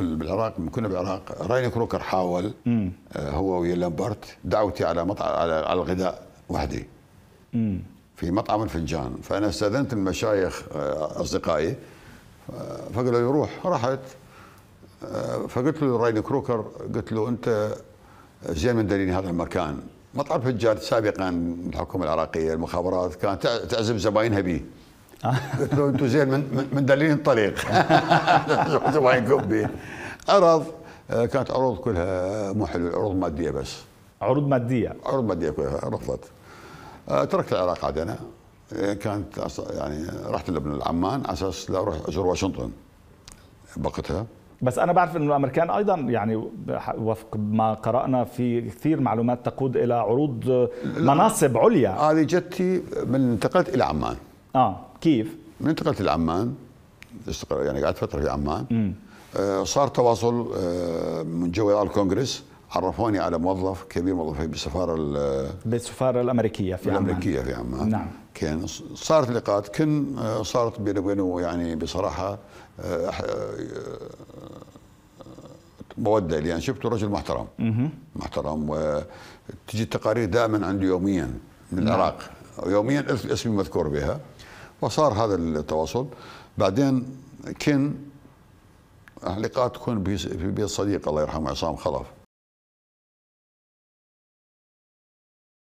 بالعراق كنا بالعراق راين كروكر حاول آه، هو ويا لامبرت دعوتي على مطعم على الغداء وحدي في مطعم الفنجان فانا استاذنت المشايخ آه، اصدقائي آه، فقالوا لي روح رحت فقلت له راين كروكر قلت له انت زين من دليل هذا المكان مطعم الفنجان سابقا الحكومه العراقيه المخابرات كانت تعزم زباينها به انتم زين من من دليل الطريق عرض آه، كانت عروض كلها مو حلوه عروض ماديه بس عروض ماديه عروض ماديه كلها رفضت آه، تركت العراق عاد انا آه، كانت يعني رحت لبنان العمان على اساس لا اروح ازور واشنطن بقتها بس انا بعرف انه الامريكان ايضا يعني وفق ما قرانا في كثير معلومات تقود الى عروض مناصب عليا هذه جتي من انتقلت الى عمان اه كيف؟ انتقلت لعمان يعني قعدت فتره في عمان آه صار تواصل آه من جوا الكونغرس عرفوني على موظف كبير موظف في بالسفاره بالسفاره الامريكيه في عمان الامريكيه في عمان نعم كان صارت لقاءات كن آه، صارت بيني وبينه يعني بصراحه آه، آه، موده لان يعني شفته رجل محترم مه. محترم وتجي التقارير دائما عندي يوميا من نعم. العراق يوميا اسمي مذكور بها وصار هذا التواصل بعدين كن لقاء تكون بصديق الله يرحمه عصام خلف